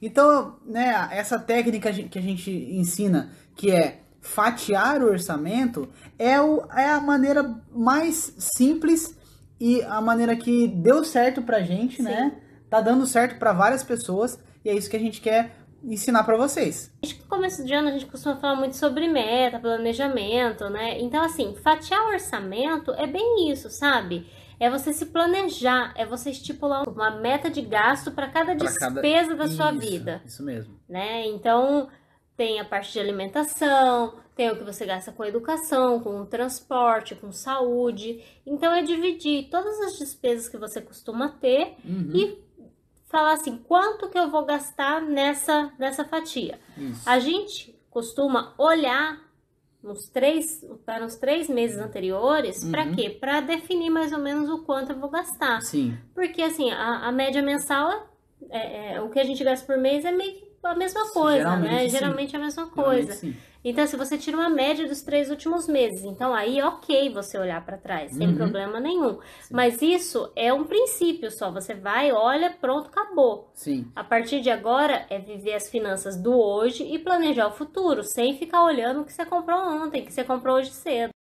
Então, né, essa técnica que a gente ensina, que é fatiar o orçamento, é, o, é a maneira mais simples e a maneira que deu certo pra gente, né? Sim. né? Tá dando certo para várias pessoas e é isso que a gente quer ensinar para vocês. Acho que no começo de ano a gente costuma falar muito sobre meta, planejamento, né? Então, assim, fatiar o orçamento é bem isso, sabe? É você se planejar, é você estipular uma meta de gasto para cada pra despesa cada... da sua vida. Isso mesmo. Né? Então, tem a parte de alimentação, tem o que você gasta com educação, com transporte, com saúde. Então, é dividir todas as despesas que você costuma ter uhum. e falar assim, quanto que eu vou gastar nessa, nessa fatia. Isso. A gente costuma olhar nos três, para os três meses uhum. anteriores, uhum. para quê? Para definir mais ou menos o quanto eu vou gastar. Sim. Porque assim, a, a média mensal é é, é, o que a gente gasta por mês é meio que a mesma coisa, né? Geralmente, né? Sim. Geralmente é a mesma coisa. Então, se você tira uma média dos três últimos meses, então aí ok você olhar para trás, uhum. sem problema nenhum. Sim. Mas isso é um princípio só. Você vai, olha, pronto, acabou. Sim. A partir de agora é viver as finanças do hoje e planejar o futuro, sem ficar olhando o que você comprou ontem, que você comprou hoje cedo.